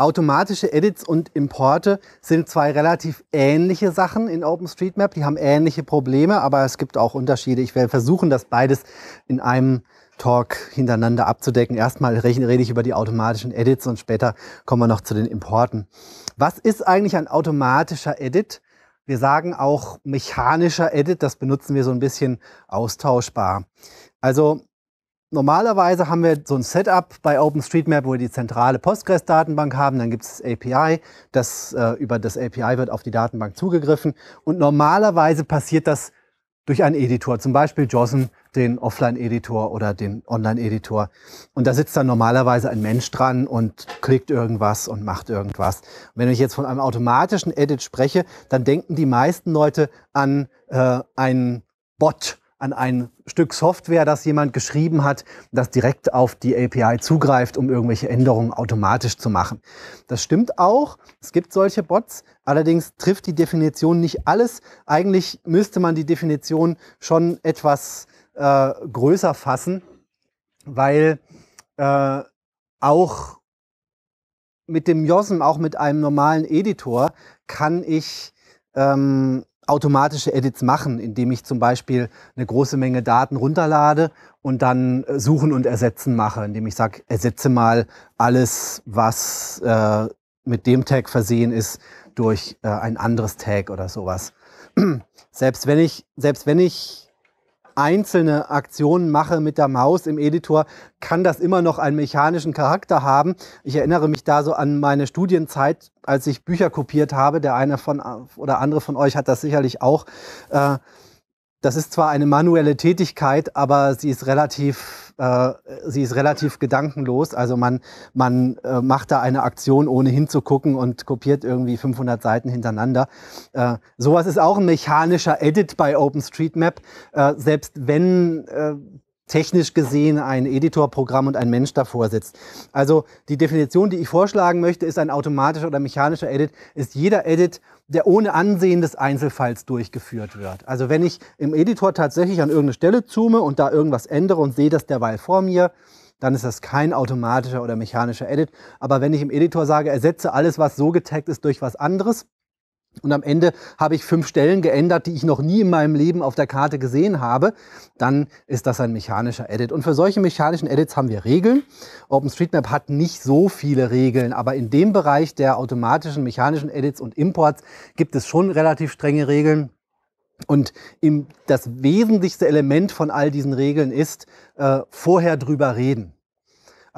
Automatische Edits und Importe sind zwei relativ ähnliche Sachen in OpenStreetMap. Die haben ähnliche Probleme, aber es gibt auch Unterschiede. Ich werde versuchen, das beides in einem Talk hintereinander abzudecken. Erstmal rede ich über die automatischen Edits und später kommen wir noch zu den Importen. Was ist eigentlich ein automatischer Edit? Wir sagen auch mechanischer Edit, das benutzen wir so ein bisschen austauschbar. Also Normalerweise haben wir so ein Setup bei OpenStreetMap, wo wir die zentrale Postgres-Datenbank haben. Dann gibt es das API. Das, äh, über das API wird auf die Datenbank zugegriffen. Und normalerweise passiert das durch einen Editor, zum Beispiel JOSN, den Offline-Editor oder den Online-Editor. Und da sitzt dann normalerweise ein Mensch dran und klickt irgendwas und macht irgendwas. Und wenn ich jetzt von einem automatischen Edit spreche, dann denken die meisten Leute an äh, einen Bot, an ein Stück Software, das jemand geschrieben hat, das direkt auf die API zugreift, um irgendwelche Änderungen automatisch zu machen. Das stimmt auch. Es gibt solche Bots. Allerdings trifft die Definition nicht alles. Eigentlich müsste man die Definition schon etwas äh, größer fassen, weil äh, auch mit dem JOSM, auch mit einem normalen Editor, kann ich ähm, automatische Edits machen, indem ich zum Beispiel eine große Menge Daten runterlade und dann äh, suchen und ersetzen mache, indem ich sage, ersetze mal alles, was äh, mit dem Tag versehen ist, durch äh, ein anderes Tag oder sowas. selbst wenn ich, selbst wenn ich einzelne Aktionen mache mit der Maus im Editor, kann das immer noch einen mechanischen Charakter haben. Ich erinnere mich da so an meine Studienzeit, als ich Bücher kopiert habe. Der eine von oder andere von euch hat das sicherlich auch. Äh, das ist zwar eine manuelle Tätigkeit, aber sie ist relativ, äh, sie ist relativ gedankenlos. Also man, man äh, macht da eine Aktion, ohne hinzugucken und kopiert irgendwie 500 Seiten hintereinander. Äh, sowas ist auch ein mechanischer Edit bei OpenStreetMap. Äh, selbst wenn äh, technisch gesehen ein Editorprogramm und ein Mensch davor sitzt. Also die Definition, die ich vorschlagen möchte, ist ein automatischer oder mechanischer Edit, ist jeder Edit, der ohne Ansehen des Einzelfalls durchgeführt wird. Also wenn ich im Editor tatsächlich an irgendeine Stelle zoome und da irgendwas ändere und sehe das derweil vor mir, dann ist das kein automatischer oder mechanischer Edit. Aber wenn ich im Editor sage, ersetze alles, was so getaggt ist, durch was anderes, und am Ende habe ich fünf Stellen geändert, die ich noch nie in meinem Leben auf der Karte gesehen habe. Dann ist das ein mechanischer Edit. Und für solche mechanischen Edits haben wir Regeln. OpenStreetMap hat nicht so viele Regeln, aber in dem Bereich der automatischen mechanischen Edits und Imports gibt es schon relativ strenge Regeln. Und im, das wesentlichste Element von all diesen Regeln ist, äh, vorher drüber reden.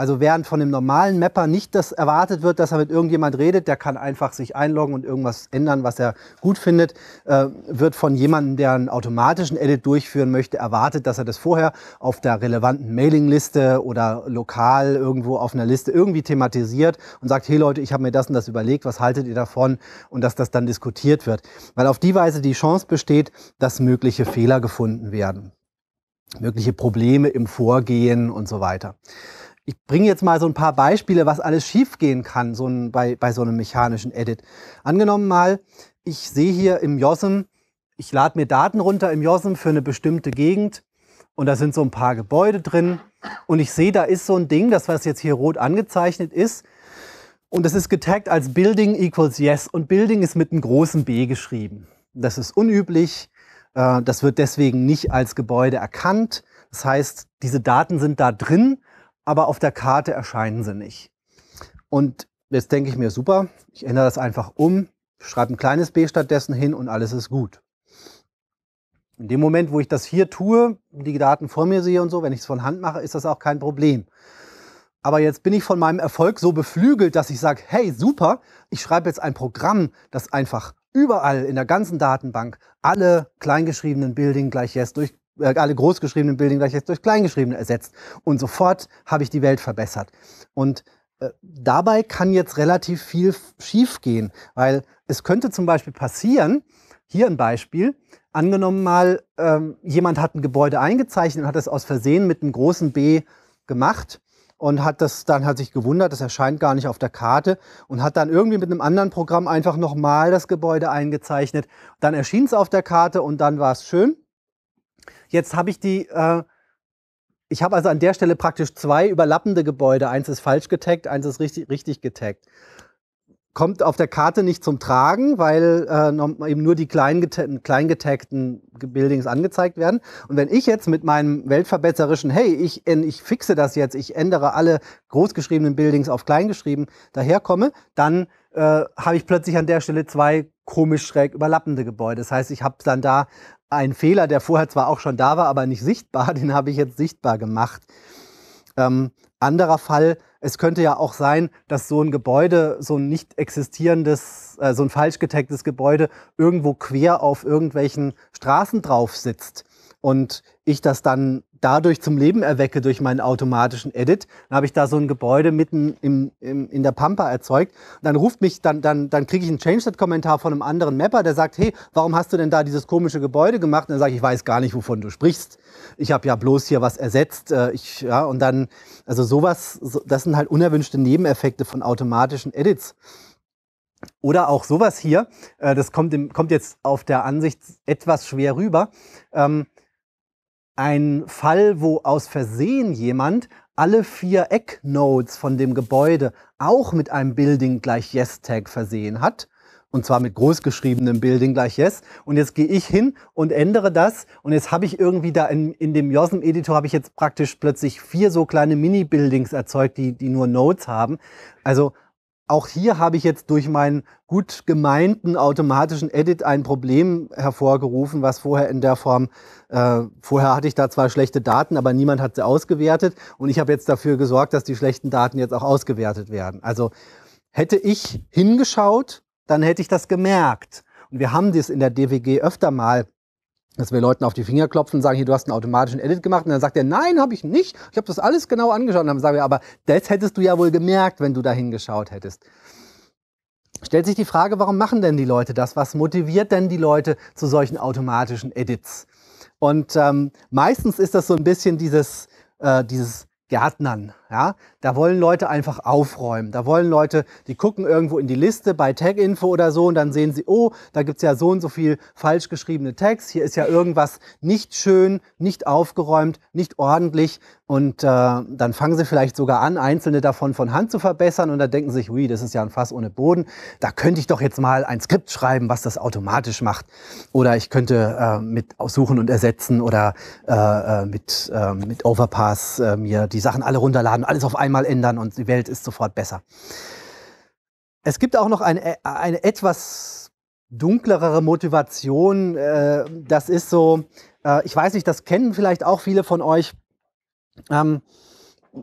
Also während von dem normalen Mapper nicht das erwartet wird, dass er mit irgendjemand redet, der kann einfach sich einloggen und irgendwas ändern, was er gut findet, äh, wird von jemandem, der einen automatischen Edit durchführen möchte, erwartet, dass er das vorher auf der relevanten Mailingliste oder lokal irgendwo auf einer Liste irgendwie thematisiert und sagt, hey Leute, ich habe mir das und das überlegt, was haltet ihr davon? Und dass das dann diskutiert wird. Weil auf die Weise die Chance besteht, dass mögliche Fehler gefunden werden mögliche Probleme im Vorgehen und so weiter. Ich bringe jetzt mal so ein paar Beispiele, was alles schiefgehen kann so ein, bei, bei so einem mechanischen Edit. Angenommen mal, ich sehe hier im JOSM, ich lade mir Daten runter im JOSM für eine bestimmte Gegend und da sind so ein paar Gebäude drin und ich sehe, da ist so ein Ding, das was jetzt hier rot angezeichnet ist und das ist getaggt als Building equals Yes und Building ist mit einem großen B geschrieben. Das ist unüblich, äh, das wird deswegen nicht als Gebäude erkannt. Das heißt, diese Daten sind da drin, aber auf der Karte erscheinen sie nicht. Und jetzt denke ich mir, super, ich ändere das einfach um, schreibe ein kleines B stattdessen hin und alles ist gut. In dem Moment, wo ich das hier tue, die Daten vor mir sehe und so, wenn ich es von Hand mache, ist das auch kein Problem. Aber jetzt bin ich von meinem Erfolg so beflügelt, dass ich sage, hey, super, ich schreibe jetzt ein Programm, das einfach überall in der ganzen Datenbank alle kleingeschriebenen Building gleich Yes durch äh, alle großgeschriebenen Building gleich jetzt durch kleingeschriebene ersetzt. Und sofort habe ich die Welt verbessert. Und äh, dabei kann jetzt relativ viel schiefgehen, weil es könnte zum Beispiel passieren, hier ein Beispiel, angenommen mal, ähm, jemand hat ein Gebäude eingezeichnet und hat es aus Versehen mit einem großen B gemacht und hat das dann hat sich gewundert, das erscheint gar nicht auf der Karte und hat dann irgendwie mit einem anderen Programm einfach nochmal das Gebäude eingezeichnet. Dann erschien es auf der Karte und dann war es schön. Jetzt habe ich die, äh, ich habe also an der Stelle praktisch zwei überlappende Gebäude. Eins ist falsch getaggt, eins ist richtig, richtig getaggt. Kommt auf der Karte nicht zum Tragen, weil äh, eben nur die klein, klein Buildings angezeigt werden. Und wenn ich jetzt mit meinem weltverbesserischen, hey, ich, ich fixe das jetzt, ich ändere alle großgeschriebenen Buildings auf kleingeschrieben daherkomme, dann äh, habe ich plötzlich an der Stelle zwei komisch schräg überlappende Gebäude. Das heißt, ich habe dann da ein Fehler, der vorher zwar auch schon da war, aber nicht sichtbar, den habe ich jetzt sichtbar gemacht. Ähm, anderer Fall, es könnte ja auch sein, dass so ein Gebäude, so ein nicht existierendes, äh, so ein falsch getaggtes Gebäude irgendwo quer auf irgendwelchen Straßen drauf sitzt. Und ich das dann dadurch zum Leben erwecke durch meinen automatischen Edit. Dann habe ich da so ein Gebäude mitten im, im, in der Pampa erzeugt. dann ruft mich, dann, dann, dann kriege ich einen Change.net-Kommentar von einem anderen Mapper, der sagt, hey, warum hast du denn da dieses komische Gebäude gemacht? Und dann sage ich, ich weiß gar nicht, wovon du sprichst. Ich habe ja bloß hier was ersetzt. Äh, ich, ja, und dann, also sowas, das sind halt unerwünschte Nebeneffekte von automatischen Edits. Oder auch sowas hier, äh, das kommt, im, kommt jetzt auf der Ansicht etwas schwer rüber. Ähm, ein Fall, wo aus Versehen jemand alle vier Ecknodes von dem Gebäude auch mit einem Building gleich Yes Tag versehen hat. Und zwar mit großgeschriebenem Building gleich Yes. Und jetzt gehe ich hin und ändere das. Und jetzt habe ich irgendwie da in, in dem JOSM editor habe ich jetzt praktisch plötzlich vier so kleine Mini-Buildings erzeugt, die, die nur Nodes haben. Also auch hier habe ich jetzt durch meinen gut gemeinten automatischen Edit ein Problem hervorgerufen, was vorher in der Form, äh, vorher hatte ich da zwar schlechte Daten, aber niemand hat sie ausgewertet und ich habe jetzt dafür gesorgt, dass die schlechten Daten jetzt auch ausgewertet werden. Also hätte ich hingeschaut, dann hätte ich das gemerkt. Und wir haben das in der DWG öfter mal dass wir Leuten auf die Finger klopfen und sagen, hier, du hast einen automatischen Edit gemacht. Und dann sagt er, nein, habe ich nicht. Ich habe das alles genau angeschaut. Und dann sagen wir, aber das hättest du ja wohl gemerkt, wenn du da hingeschaut hättest. Stellt sich die Frage, warum machen denn die Leute das? Was motiviert denn die Leute zu solchen automatischen Edits? Und ähm, meistens ist das so ein bisschen dieses, äh, dieses Gärtnern. Ja, da wollen Leute einfach aufräumen. Da wollen Leute, die gucken irgendwo in die Liste bei Tag-Info oder so und dann mhm. sehen sie, oh, da gibt es ja so und so viel falsch geschriebene Tags. Hier ist ja irgendwas nicht schön, nicht aufgeräumt, nicht ordentlich. Und äh, dann fangen sie vielleicht sogar an, einzelne davon von Hand zu verbessern. Und da denken sie sich, ui, das ist ja ein Fass ohne Boden. Da könnte ich doch jetzt mal ein Skript schreiben, was das automatisch macht. Oder ich könnte äh, mit Aussuchen und Ersetzen oder äh, äh mit, äh, mit Overpass äh, mir die Sachen alle runterladen kann alles auf einmal ändern und die Welt ist sofort besser. Es gibt auch noch eine, äh, eine etwas dunklere Motivation. Äh, das ist so, äh, ich weiß nicht, das kennen vielleicht auch viele von euch. Ähm,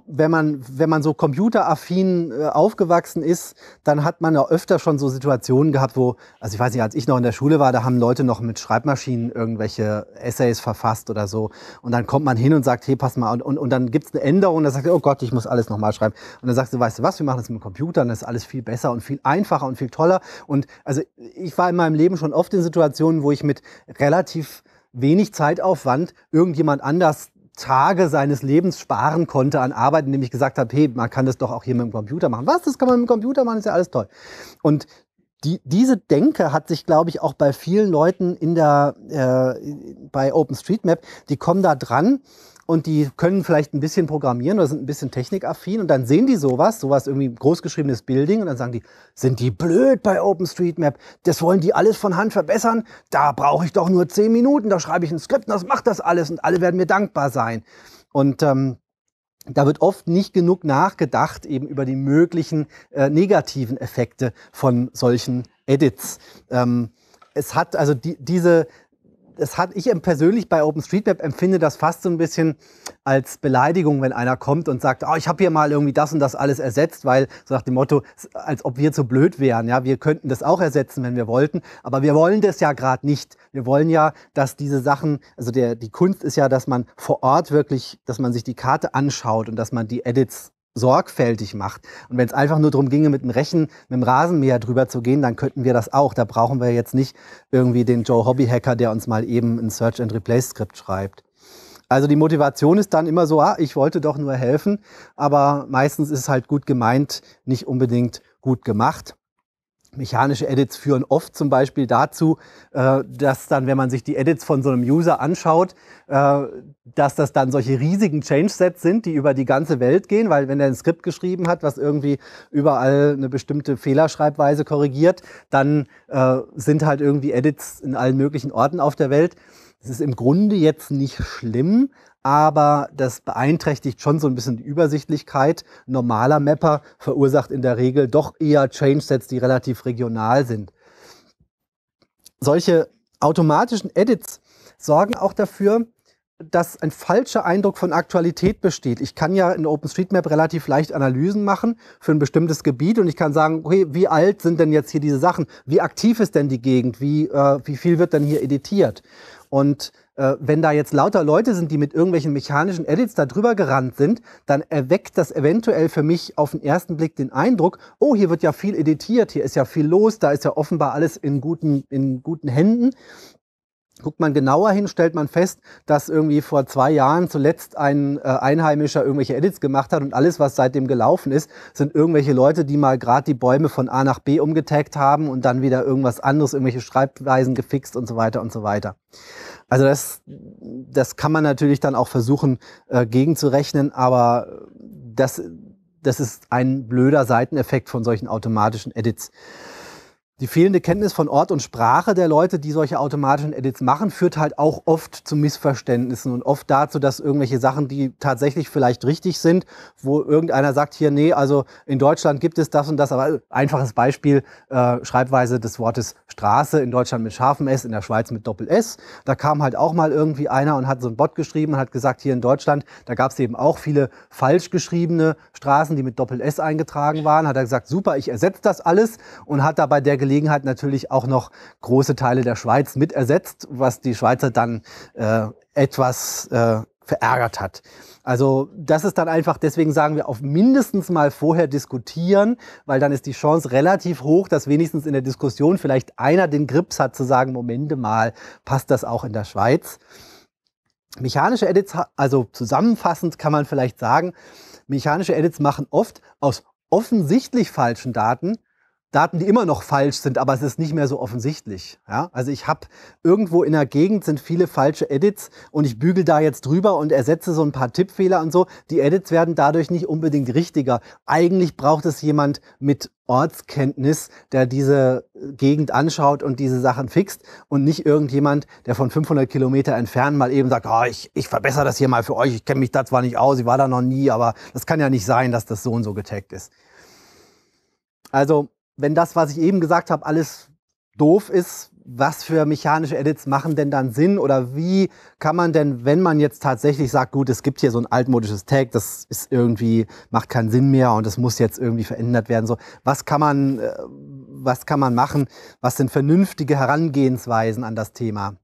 wenn man, wenn man so computeraffin äh, aufgewachsen ist, dann hat man ja öfter schon so Situationen gehabt, wo, also ich weiß nicht, als ich noch in der Schule war, da haben Leute noch mit Schreibmaschinen irgendwelche Essays verfasst oder so. Und dann kommt man hin und sagt, hey, pass mal, und, und, und dann gibt's eine Änderung, und dann sagt er, oh Gott, ich muss alles nochmal schreiben. Und dann sagst du, weißt du was, wir machen das mit Computern, das ist alles viel besser und viel einfacher und viel toller. Und also ich war in meinem Leben schon oft in Situationen, wo ich mit relativ wenig Zeitaufwand irgendjemand anders Tage seines Lebens sparen konnte an Arbeit, indem ich gesagt habe, hey, man kann das doch auch hier mit dem Computer machen. Was, das kann man mit dem Computer machen, ist ja alles toll. Und die, diese Denke hat sich, glaube ich, auch bei vielen Leuten in der, äh, bei OpenStreetMap, die kommen da dran und die können vielleicht ein bisschen programmieren oder sind ein bisschen technikaffin und dann sehen die sowas, sowas irgendwie großgeschriebenes Building und dann sagen die, sind die blöd bei OpenStreetMap, das wollen die alles von Hand verbessern, da brauche ich doch nur zehn Minuten, da schreibe ich ein Skript, und das macht das alles und alle werden mir dankbar sein. Und ähm, da wird oft nicht genug nachgedacht eben über die möglichen äh, negativen Effekte von solchen Edits. Ähm, es hat also die, diese das hat ich persönlich bei OpenStreetMap empfinde das fast so ein bisschen als Beleidigung, wenn einer kommt und sagt, oh, ich habe hier mal irgendwie das und das alles ersetzt, weil so nach dem Motto, als ob wir zu blöd wären. Ja, wir könnten das auch ersetzen, wenn wir wollten, aber wir wollen das ja gerade nicht. Wir wollen ja, dass diese Sachen, also der, die Kunst ist ja, dass man vor Ort wirklich, dass man sich die Karte anschaut und dass man die Edits sorgfältig macht. Und wenn es einfach nur darum ginge, mit dem Rechen, mit dem Rasenmäher drüber zu gehen, dann könnten wir das auch. Da brauchen wir jetzt nicht irgendwie den Joe Hobbyhacker, der uns mal eben ein Search and Replace Skript schreibt. Also die Motivation ist dann immer so, ah, ich wollte doch nur helfen, aber meistens ist es halt gut gemeint, nicht unbedingt gut gemacht. Mechanische Edits führen oft zum Beispiel dazu, äh, dass dann, wenn man sich die Edits von so einem User anschaut, äh, dass das dann solche riesigen Change-Sets sind, die über die ganze Welt gehen, weil wenn er ein Skript geschrieben hat, was irgendwie überall eine bestimmte Fehlerschreibweise korrigiert, dann äh, sind halt irgendwie Edits in allen möglichen Orten auf der Welt. Es ist im Grunde jetzt nicht schlimm, aber das beeinträchtigt schon so ein bisschen die Übersichtlichkeit. normaler Mapper verursacht in der Regel doch eher Change-Sets, die relativ regional sind. Solche automatischen Edits sorgen auch dafür, dass ein falscher Eindruck von Aktualität besteht. Ich kann ja in OpenStreetMap relativ leicht Analysen machen für ein bestimmtes Gebiet und ich kann sagen, okay, wie alt sind denn jetzt hier diese Sachen? Wie aktiv ist denn die Gegend? Wie, äh, wie viel wird denn hier editiert? Und äh, wenn da jetzt lauter Leute sind, die mit irgendwelchen mechanischen Edits da drüber gerannt sind, dann erweckt das eventuell für mich auf den ersten Blick den Eindruck, oh, hier wird ja viel editiert, hier ist ja viel los, da ist ja offenbar alles in guten, in guten Händen. Guckt man genauer hin, stellt man fest, dass irgendwie vor zwei Jahren zuletzt ein äh, Einheimischer irgendwelche Edits gemacht hat und alles, was seitdem gelaufen ist, sind irgendwelche Leute, die mal gerade die Bäume von A nach B umgetaggt haben und dann wieder irgendwas anderes, irgendwelche Schreibweisen gefixt und so weiter und so weiter. Also das, das kann man natürlich dann auch versuchen äh, gegenzurechnen, aber das, das ist ein blöder Seiteneffekt von solchen automatischen Edits. Die fehlende Kenntnis von Ort und Sprache der Leute, die solche automatischen Edits machen, führt halt auch oft zu Missverständnissen und oft dazu, dass irgendwelche Sachen, die tatsächlich vielleicht richtig sind, wo irgendeiner sagt hier, nee, also in Deutschland gibt es das und das, aber einfaches Beispiel, äh, Schreibweise des Wortes Straße, in Deutschland mit scharfem S, in der Schweiz mit Doppel-S. Da kam halt auch mal irgendwie einer und hat so einen Bot geschrieben und hat gesagt, hier in Deutschland, da gab es eben auch viele falsch geschriebene Straßen, die mit Doppel-S eingetragen waren. Hat er gesagt, super, ich ersetze das alles und hat dabei der Gelegenheit natürlich auch noch große Teile der Schweiz mit ersetzt, was die Schweizer dann äh, etwas äh, verärgert hat. Also das ist dann einfach, deswegen sagen wir, auf mindestens mal vorher diskutieren, weil dann ist die Chance relativ hoch, dass wenigstens in der Diskussion vielleicht einer den Grips hat zu sagen, Momente mal, passt das auch in der Schweiz? Mechanische Edits, also zusammenfassend kann man vielleicht sagen, mechanische Edits machen oft aus offensichtlich falschen Daten Daten, die immer noch falsch sind, aber es ist nicht mehr so offensichtlich. Ja? Also ich habe irgendwo in der Gegend sind viele falsche Edits und ich bügel da jetzt drüber und ersetze so ein paar Tippfehler und so. Die Edits werden dadurch nicht unbedingt richtiger. Eigentlich braucht es jemand mit Ortskenntnis, der diese Gegend anschaut und diese Sachen fixt und nicht irgendjemand, der von 500 Kilometer entfernt mal eben sagt, oh, ich, ich verbessere das hier mal für euch, ich kenne mich da zwar nicht aus, ich war da noch nie, aber das kann ja nicht sein, dass das so und so getaggt ist. Also wenn das, was ich eben gesagt habe, alles doof ist, was für mechanische Edits machen denn dann Sinn oder wie kann man denn, wenn man jetzt tatsächlich sagt, gut, es gibt hier so ein altmodisches Tag, das ist irgendwie, macht keinen Sinn mehr und das muss jetzt irgendwie verändert werden, so, was kann man, äh, was kann man machen? Was sind vernünftige Herangehensweisen an das Thema?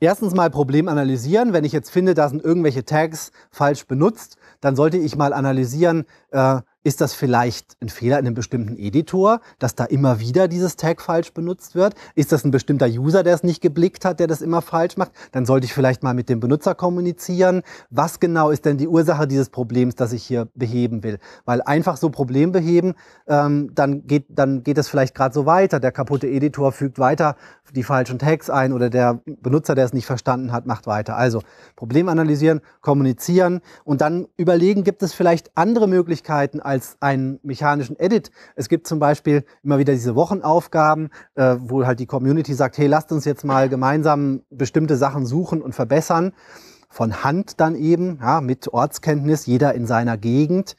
Erstens mal Problem analysieren. Wenn ich jetzt finde, da sind irgendwelche Tags falsch benutzt, dann sollte ich mal analysieren, äh, ist das vielleicht ein Fehler in einem bestimmten Editor, dass da immer wieder dieses Tag falsch benutzt wird? Ist das ein bestimmter User, der es nicht geblickt hat, der das immer falsch macht? Dann sollte ich vielleicht mal mit dem Benutzer kommunizieren. Was genau ist denn die Ursache dieses Problems, das ich hier beheben will? Weil einfach so Problem beheben, ähm, dann geht dann geht vielleicht gerade so weiter. Der kaputte Editor fügt weiter die falschen Tags ein oder der Benutzer, der es nicht verstanden hat, macht weiter. Also Problem analysieren, kommunizieren und dann überlegen, gibt es vielleicht andere Möglichkeiten als als einen mechanischen Edit. Es gibt zum Beispiel immer wieder diese Wochenaufgaben, äh, wo halt die Community sagt, hey, lasst uns jetzt mal gemeinsam bestimmte Sachen suchen und verbessern. Von Hand dann eben, ja, mit Ortskenntnis, jeder in seiner Gegend.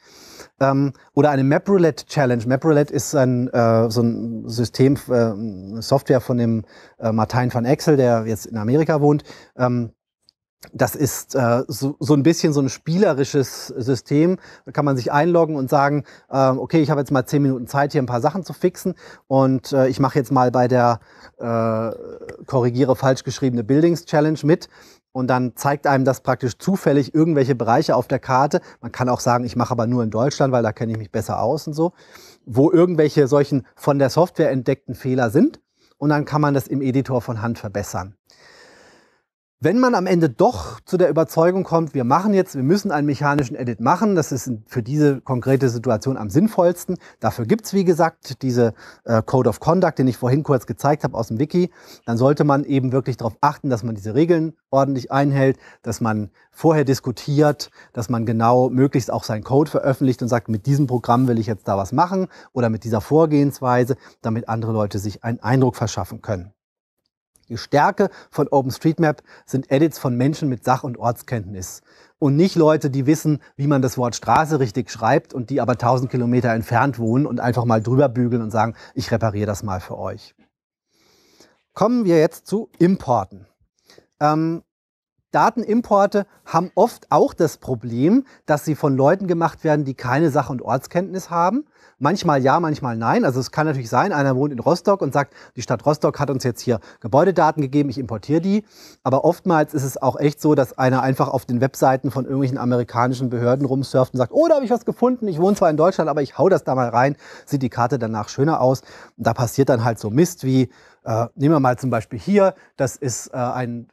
Ähm, oder eine MapRoulette Challenge. MapRoulette ist ein, äh, so ein System, äh, Software von dem äh, Martijn van Exel, der jetzt in Amerika wohnt. Ähm, das ist äh, so, so ein bisschen so ein spielerisches System. Da kann man sich einloggen und sagen, äh, okay, ich habe jetzt mal zehn Minuten Zeit, hier ein paar Sachen zu fixen und äh, ich mache jetzt mal bei der äh, korrigiere falsch geschriebene Buildings Challenge mit. Und dann zeigt einem das praktisch zufällig irgendwelche Bereiche auf der Karte. Man kann auch sagen, ich mache aber nur in Deutschland, weil da kenne ich mich besser aus und so, wo irgendwelche solchen von der Software entdeckten Fehler sind. Und dann kann man das im Editor von Hand verbessern. Wenn man am Ende doch zu der Überzeugung kommt, wir machen jetzt, wir müssen einen mechanischen Edit machen, das ist für diese konkrete Situation am sinnvollsten. Dafür gibt's wie gesagt, diese äh, Code of Conduct, den ich vorhin kurz gezeigt habe aus dem Wiki. Dann sollte man eben wirklich darauf achten, dass man diese Regeln ordentlich einhält, dass man vorher diskutiert, dass man genau möglichst auch seinen Code veröffentlicht und sagt, mit diesem Programm will ich jetzt da was machen oder mit dieser Vorgehensweise, damit andere Leute sich einen Eindruck verschaffen können. Die Stärke von OpenStreetMap sind Edits von Menschen mit Sach- und Ortskenntnis und nicht Leute, die wissen, wie man das Wort Straße richtig schreibt und die aber 1000 Kilometer entfernt wohnen und einfach mal drüber bügeln und sagen, ich repariere das mal für euch. Kommen wir jetzt zu Importen. Ähm, Datenimporte haben oft auch das Problem, dass sie von Leuten gemacht werden, die keine Sach- und Ortskenntnis haben. Manchmal ja, manchmal nein. Also es kann natürlich sein, einer wohnt in Rostock und sagt, die Stadt Rostock hat uns jetzt hier Gebäudedaten gegeben, ich importiere die. Aber oftmals ist es auch echt so, dass einer einfach auf den Webseiten von irgendwelchen amerikanischen Behörden rumsurft und sagt, oh, da habe ich was gefunden, ich wohne zwar in Deutschland, aber ich hau das da mal rein, sieht die Karte danach schöner aus. Und da passiert dann halt so Mist wie, äh, nehmen wir mal zum Beispiel hier, das ist äh, ein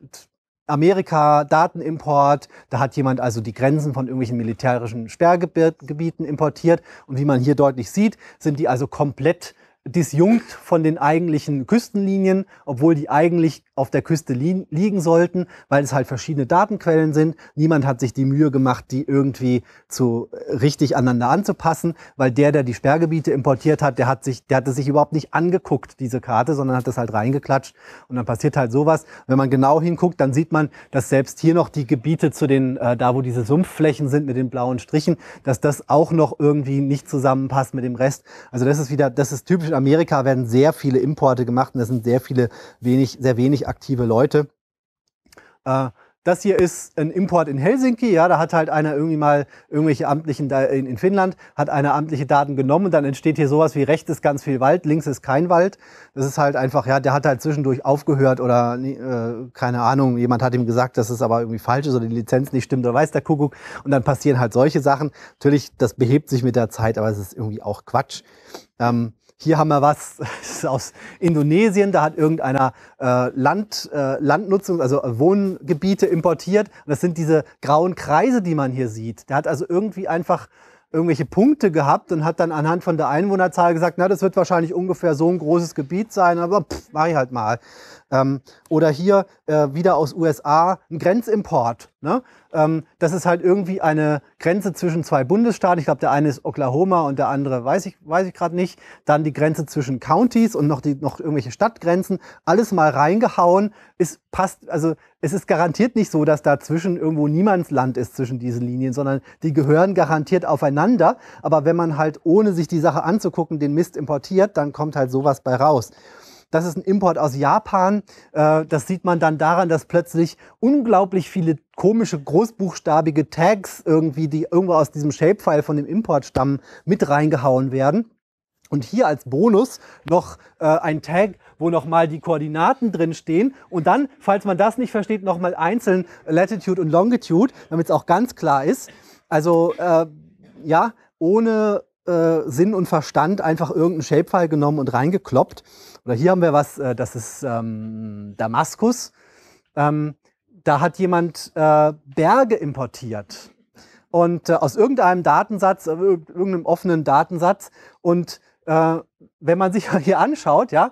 Amerika, Datenimport, da hat jemand also die Grenzen von irgendwelchen militärischen Sperrgebieten importiert. Und wie man hier deutlich sieht, sind die also komplett disjunkt von den eigentlichen Küstenlinien, obwohl die eigentlich auf der Küste li liegen sollten, weil es halt verschiedene Datenquellen sind. Niemand hat sich die Mühe gemacht, die irgendwie zu äh, richtig aneinander anzupassen, weil der, der die Sperrgebiete importiert hat, der hat sich, der hat es sich überhaupt nicht angeguckt, diese Karte, sondern hat das halt reingeklatscht und dann passiert halt sowas. Wenn man genau hinguckt, dann sieht man, dass selbst hier noch die Gebiete zu den, äh, da wo diese Sumpfflächen sind mit den blauen Strichen, dass das auch noch irgendwie nicht zusammenpasst mit dem Rest. Also das ist wieder, das ist typisch Südamerika werden sehr viele Importe gemacht und es sind sehr viele wenig, sehr wenig aktive Leute. Äh, das hier ist ein Import in Helsinki, ja, da hat halt einer irgendwie mal irgendwelche amtlichen, in Finnland, hat einer amtliche Daten genommen und dann entsteht hier sowas wie rechts ist ganz viel Wald, links ist kein Wald. Das ist halt einfach, ja, der hat halt zwischendurch aufgehört oder äh, keine Ahnung, jemand hat ihm gesagt, dass es aber irgendwie falsch ist oder die Lizenz nicht stimmt oder weiß der Kuckuck und dann passieren halt solche Sachen. Natürlich, das behebt sich mit der Zeit, aber es ist irgendwie auch Quatsch. Ähm, hier haben wir was aus Indonesien, da hat irgendeiner äh, Land, äh, Landnutzung, also äh, Wohngebiete importiert. Und das sind diese grauen Kreise, die man hier sieht. Der hat also irgendwie einfach irgendwelche Punkte gehabt und hat dann anhand von der Einwohnerzahl gesagt, na, das wird wahrscheinlich ungefähr so ein großes Gebiet sein, aber pff, mach ich halt mal. Ähm, oder hier äh, wieder aus USA ein Grenzimport. Ne? Ähm, das ist halt irgendwie eine Grenze zwischen zwei Bundesstaaten. Ich glaube, der eine ist Oklahoma und der andere weiß ich, weiß ich gerade nicht. Dann die Grenze zwischen Countys und noch, die, noch irgendwelche Stadtgrenzen. Alles mal reingehauen. Es passt, also es ist garantiert nicht so, dass dazwischen irgendwo Niemandsland ist zwischen diesen Linien, sondern die gehören garantiert aufeinander. Aber wenn man halt ohne sich die Sache anzugucken den Mist importiert, dann kommt halt sowas bei raus das ist ein Import aus Japan. Äh, das sieht man dann daran, dass plötzlich unglaublich viele komische großbuchstabige Tags irgendwie, die irgendwo aus diesem Shapefile von dem Import stammen, mit reingehauen werden. Und hier als Bonus noch äh, ein Tag, wo nochmal die Koordinaten drin stehen. Und dann, falls man das nicht versteht, nochmal einzeln Latitude und Longitude, damit es auch ganz klar ist. Also äh, ja, ohne äh, Sinn und Verstand einfach irgendein Shapefile genommen und reingekloppt. Oder hier haben wir was, äh, das ist ähm, Damaskus. Ähm, da hat jemand äh, Berge importiert und äh, aus irgendeinem Datensatz, äh, irgendeinem offenen Datensatz. Und äh, wenn man sich hier anschaut, ja,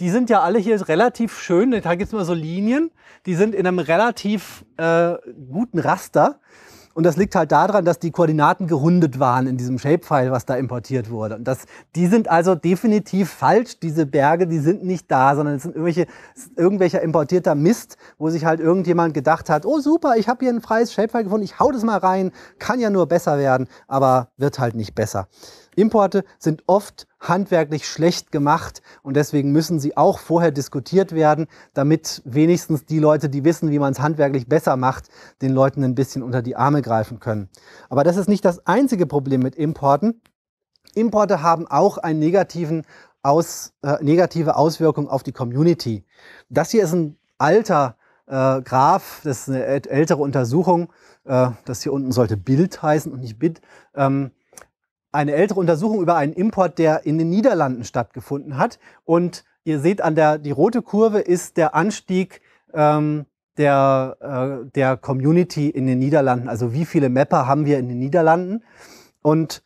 die sind ja alle hier relativ schön. Da gibt es mal so Linien, die sind in einem relativ guten Raster. Und das liegt halt daran, dass die Koordinaten gerundet waren in diesem Shapefile, was da importiert wurde. Und das, die sind also definitiv falsch, diese Berge, die sind nicht da, sondern es sind irgendwelche, irgendwelcher importierter Mist, wo sich halt irgendjemand gedacht hat, oh super, ich habe hier ein freies Shapefile gefunden, ich hau das mal rein, kann ja nur besser werden, aber wird halt nicht besser. Importe sind oft handwerklich schlecht gemacht und deswegen müssen sie auch vorher diskutiert werden, damit wenigstens die Leute, die wissen, wie man es handwerklich besser macht, den Leuten ein bisschen unter die Arme greifen können. Aber das ist nicht das einzige Problem mit Importen. Importe haben auch einen negativen aus, äh, negative Auswirkung auf die Community. Das hier ist ein alter äh, Graph, das ist eine ältere Untersuchung. Äh, das hier unten sollte Bild heißen und nicht Bit. Ähm, eine ältere Untersuchung über einen Import, der in den Niederlanden stattgefunden hat. Und ihr seht an der, die rote Kurve ist der Anstieg ähm, der, äh, der Community in den Niederlanden. Also wie viele Mapper haben wir in den Niederlanden? Und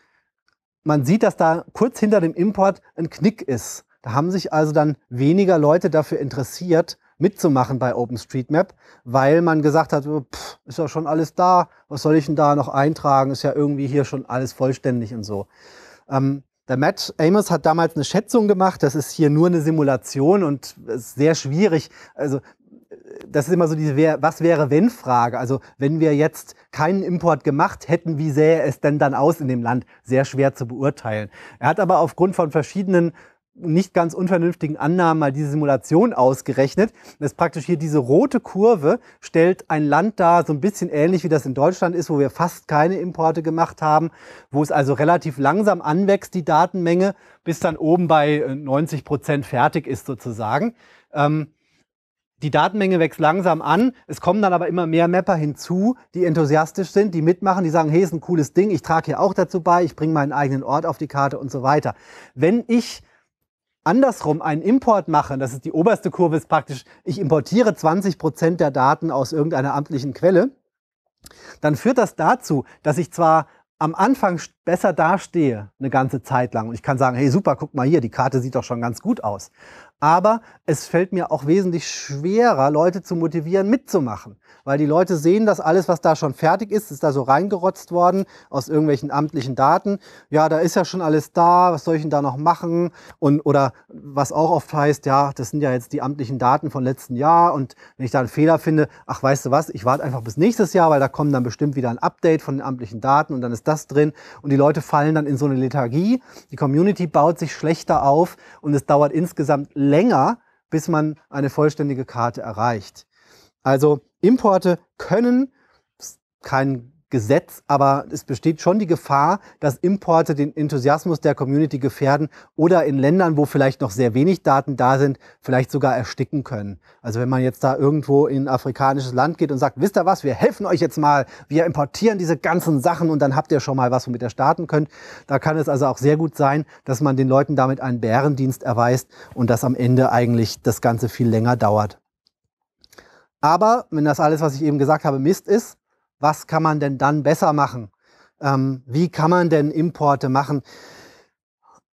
man sieht, dass da kurz hinter dem Import ein Knick ist. Da haben sich also dann weniger Leute dafür interessiert, mitzumachen bei OpenStreetMap, weil man gesagt hat, oh, pff, ist ja schon alles da, was soll ich denn da noch eintragen, ist ja irgendwie hier schon alles vollständig und so. Ähm, der Matt Amos hat damals eine Schätzung gemacht, das ist hier nur eine Simulation und ist sehr schwierig. Also das ist immer so diese Was wäre wenn Frage. Also wenn wir jetzt keinen Import gemacht hätten, wie sähe es denn dann aus in dem Land? Sehr schwer zu beurteilen. Er hat aber aufgrund von verschiedenen nicht ganz unvernünftigen Annahmen mal diese Simulation ausgerechnet. Das ist praktisch hier diese rote Kurve stellt ein Land dar, so ein bisschen ähnlich wie das in Deutschland ist, wo wir fast keine Importe gemacht haben, wo es also relativ langsam anwächst, die Datenmenge, bis dann oben bei 90 äh, Prozent fertig ist sozusagen. Ähm, die Datenmenge wächst langsam an. Es kommen dann aber immer mehr Mapper hinzu, die enthusiastisch sind, die mitmachen, die sagen, hey, ist ein cooles Ding, ich trage hier auch dazu bei, ich bringe meinen eigenen Ort auf die Karte und so weiter. Wenn ich andersrum einen Import mache, das ist die oberste Kurve, ist praktisch, ich importiere 20 Prozent der Daten aus irgendeiner amtlichen Quelle, dann führt das dazu, dass ich zwar am Anfang besser dastehe eine ganze Zeit lang und ich kann sagen, hey super, guck mal hier, die Karte sieht doch schon ganz gut aus. Aber es fällt mir auch wesentlich schwerer, Leute zu motivieren, mitzumachen. Weil die Leute sehen, dass alles, was da schon fertig ist, ist da so reingerotzt worden aus irgendwelchen amtlichen Daten. Ja, da ist ja schon alles da, was soll ich denn da noch machen? Und, oder was auch oft heißt, ja, das sind ja jetzt die amtlichen Daten von letzten Jahr. Und wenn ich da einen Fehler finde, ach, weißt du was, ich warte einfach bis nächstes Jahr, weil da kommen dann bestimmt wieder ein Update von den amtlichen Daten und dann ist das drin. Und die Leute fallen dann in so eine Lethargie, die Community baut sich schlechter auf und es dauert insgesamt länger, bis man eine vollständige Karte erreicht. Also Importe können kein Gesetz, aber es besteht schon die Gefahr, dass Importe den Enthusiasmus der Community gefährden oder in Ländern, wo vielleicht noch sehr wenig Daten da sind, vielleicht sogar ersticken können. Also wenn man jetzt da irgendwo in ein afrikanisches Land geht und sagt, wisst ihr was, wir helfen euch jetzt mal, wir importieren diese ganzen Sachen und dann habt ihr schon mal was, womit ihr starten könnt. Da kann es also auch sehr gut sein, dass man den Leuten damit einen Bärendienst erweist und dass am Ende eigentlich das Ganze viel länger dauert. Aber wenn das alles, was ich eben gesagt habe, Mist ist, was kann man denn dann besser machen? Ähm, wie kann man denn Importe machen?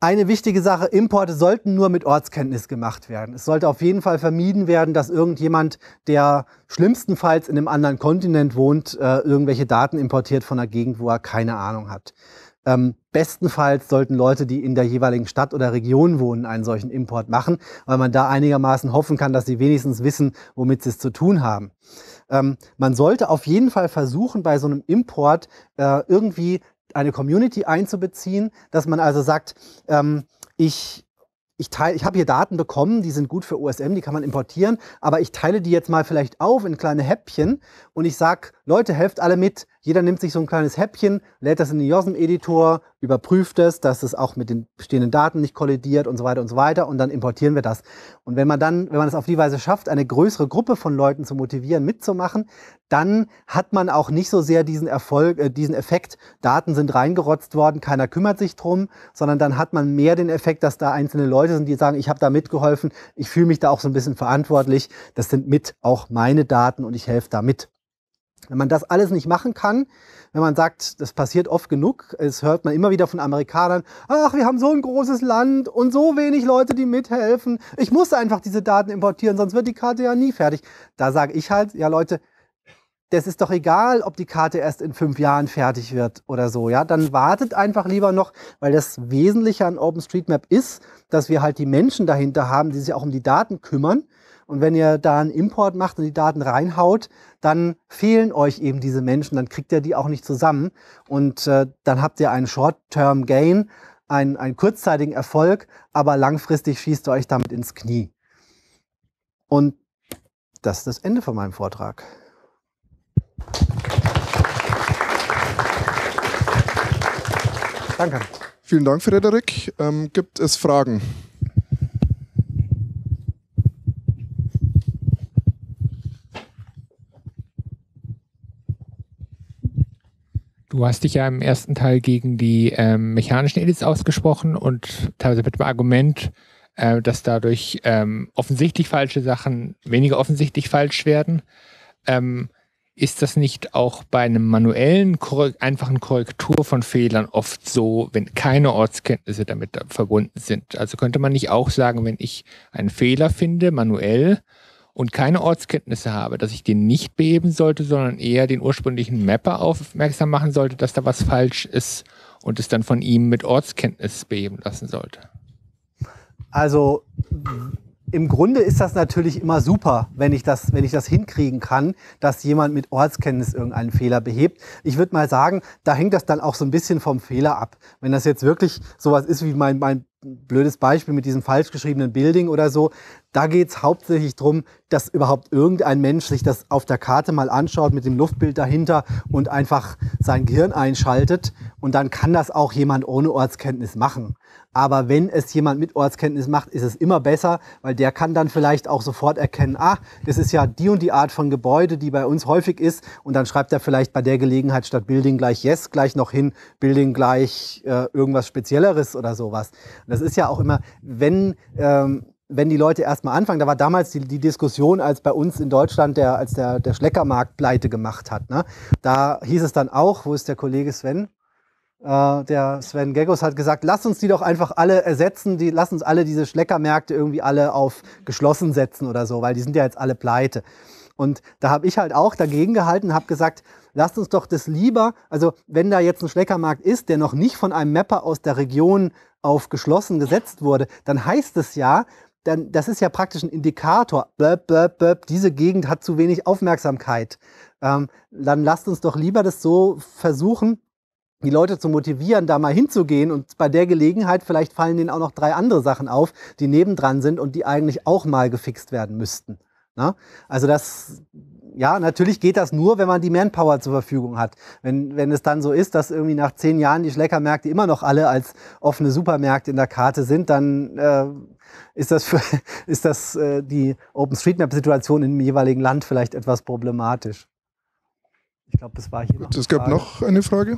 Eine wichtige Sache, Importe sollten nur mit Ortskenntnis gemacht werden. Es sollte auf jeden Fall vermieden werden, dass irgendjemand, der schlimmstenfalls in einem anderen Kontinent wohnt, äh, irgendwelche Daten importiert von einer Gegend, wo er keine Ahnung hat. Ähm, bestenfalls sollten Leute, die in der jeweiligen Stadt oder Region wohnen, einen solchen Import machen, weil man da einigermaßen hoffen kann, dass sie wenigstens wissen, womit sie es zu tun haben ähm, man sollte auf jeden Fall versuchen, bei so einem Import äh, irgendwie eine Community einzubeziehen, dass man also sagt, ähm, ich ich, ich habe hier Daten bekommen, die sind gut für OSM, die kann man importieren, aber ich teile die jetzt mal vielleicht auf in kleine Häppchen und ich sage, Leute, helft alle mit, jeder nimmt sich so ein kleines Häppchen, lädt das in den JOSM-Editor, überprüft es, dass es auch mit den bestehenden Daten nicht kollidiert und so weiter und so weiter und dann importieren wir das. Und wenn man dann, wenn man es auf die Weise schafft, eine größere Gruppe von Leuten zu motivieren, mitzumachen, dann hat man auch nicht so sehr diesen Erfolg, äh, diesen Effekt, Daten sind reingerotzt worden, keiner kümmert sich drum, sondern dann hat man mehr den Effekt, dass da einzelne Leute sind, die sagen, ich habe da mitgeholfen, ich fühle mich da auch so ein bisschen verantwortlich, das sind mit auch meine Daten und ich helfe da mit. Wenn man das alles nicht machen kann, wenn man sagt, das passiert oft genug, es hört man immer wieder von Amerikanern, ach, wir haben so ein großes Land und so wenig Leute, die mithelfen, ich muss einfach diese Daten importieren, sonst wird die Karte ja nie fertig. Da sage ich halt, ja Leute, das ist doch egal, ob die Karte erst in fünf Jahren fertig wird oder so. Ja, dann wartet einfach lieber noch, weil das Wesentliche an OpenStreetMap ist, dass wir halt die Menschen dahinter haben, die sich auch um die Daten kümmern und wenn ihr da einen Import macht und die Daten reinhaut, dann fehlen euch eben diese Menschen, dann kriegt ihr die auch nicht zusammen. Und äh, dann habt ihr einen Short-Term-Gain, einen, einen kurzzeitigen Erfolg, aber langfristig schießt ihr euch damit ins Knie. Und das ist das Ende von meinem Vortrag. Danke. Vielen Dank, Frederik. Ähm, gibt es Fragen? Du hast dich ja im ersten Teil gegen die ähm, mechanischen Edits ausgesprochen und teilweise mit dem Argument, äh, dass dadurch ähm, offensichtlich falsche Sachen weniger offensichtlich falsch werden. Ähm, ist das nicht auch bei einem manuellen, korre einfachen Korrektur von Fehlern oft so, wenn keine Ortskenntnisse damit verbunden sind? Also könnte man nicht auch sagen, wenn ich einen Fehler finde, manuell, und keine Ortskenntnisse habe, dass ich den nicht beheben sollte, sondern eher den ursprünglichen Mapper aufmerksam machen sollte, dass da was falsch ist und es dann von ihm mit Ortskenntnis beheben lassen sollte. Also im Grunde ist das natürlich immer super, wenn ich das, wenn ich das hinkriegen kann, dass jemand mit Ortskenntnis irgendeinen Fehler behebt. Ich würde mal sagen, da hängt das dann auch so ein bisschen vom Fehler ab. Wenn das jetzt wirklich sowas ist wie mein, mein blödes Beispiel mit diesem falsch geschriebenen Building oder so, da geht es hauptsächlich darum, dass überhaupt irgendein Mensch sich das auf der Karte mal anschaut mit dem Luftbild dahinter und einfach sein Gehirn einschaltet. Und dann kann das auch jemand ohne Ortskenntnis machen. Aber wenn es jemand mit Ortskenntnis macht, ist es immer besser, weil der kann dann vielleicht auch sofort erkennen, ah, das ist ja die und die Art von Gebäude, die bei uns häufig ist. Und dann schreibt er vielleicht bei der Gelegenheit statt Building gleich Yes gleich noch hin, Building gleich äh, irgendwas Spezielleres oder sowas. Und das ist ja auch immer, wenn... Ähm, wenn die Leute erstmal anfangen, da war damals die, die, Diskussion, als bei uns in Deutschland der, als der, der Schleckermarkt pleite gemacht hat. Ne? Da hieß es dann auch, wo ist der Kollege Sven? Äh, der Sven Geggos hat gesagt, lass uns die doch einfach alle ersetzen, die, lass uns alle diese Schleckermärkte irgendwie alle auf geschlossen setzen oder so, weil die sind ja jetzt alle pleite. Und da habe ich halt auch dagegen gehalten, habe gesagt, lasst uns doch das lieber, also wenn da jetzt ein Schleckermarkt ist, der noch nicht von einem Mapper aus der Region auf geschlossen gesetzt wurde, dann heißt es ja, dann das ist ja praktisch ein Indikator. Blöp, blöp, blöp, diese Gegend hat zu wenig Aufmerksamkeit. Ähm, dann lasst uns doch lieber das so versuchen, die Leute zu motivieren, da mal hinzugehen und bei der Gelegenheit vielleicht fallen denen auch noch drei andere Sachen auf, die nebendran sind und die eigentlich auch mal gefixt werden müssten. Na? Ne? Also das, ja, natürlich geht das nur, wenn man die Manpower zur Verfügung hat. Wenn, wenn es dann so ist, dass irgendwie nach zehn Jahren die Schleckermärkte immer noch alle als offene Supermärkte in der Karte sind, dann äh, ist das, für, ist das äh, die OpenStreetMap-Situation im jeweiligen Land vielleicht etwas problematisch. Ich glaube, das war hier Gut, noch. Es gab noch eine Frage.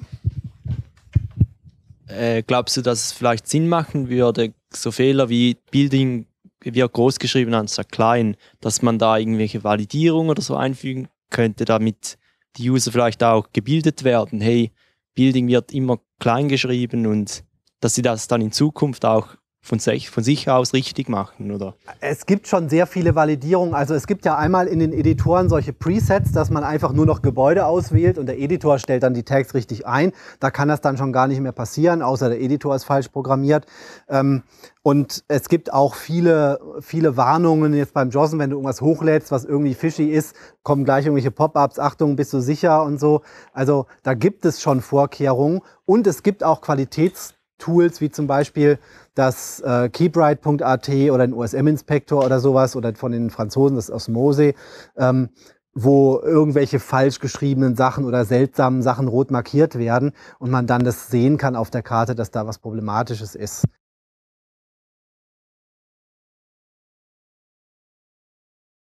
Äh, glaubst du, dass es vielleicht Sinn machen würde, so Fehler wie Building wird groß geschrieben anstatt klein, dass man da irgendwelche Validierung oder so einfügen könnte, damit die User vielleicht auch gebildet werden. Hey, Building wird immer klein geschrieben und dass sie das dann in Zukunft auch von sich, von sich aus richtig machen, oder? Es gibt schon sehr viele Validierungen. Also es gibt ja einmal in den Editoren solche Presets, dass man einfach nur noch Gebäude auswählt und der Editor stellt dann die Tags richtig ein. Da kann das dann schon gar nicht mehr passieren, außer der Editor ist falsch programmiert. Ähm, und es gibt auch viele, viele Warnungen jetzt beim JOSM, wenn du irgendwas hochlädst, was irgendwie fishy ist, kommen gleich irgendwelche Pop-ups, Achtung, bist du sicher und so. Also da gibt es schon Vorkehrungen und es gibt auch Qualitäts Tools wie zum Beispiel das äh, keepright.at oder den USM-Inspektor oder sowas oder von den Franzosen das Osmose, ähm, wo irgendwelche falsch geschriebenen Sachen oder seltsamen Sachen rot markiert werden und man dann das sehen kann auf der Karte, dass da was Problematisches ist.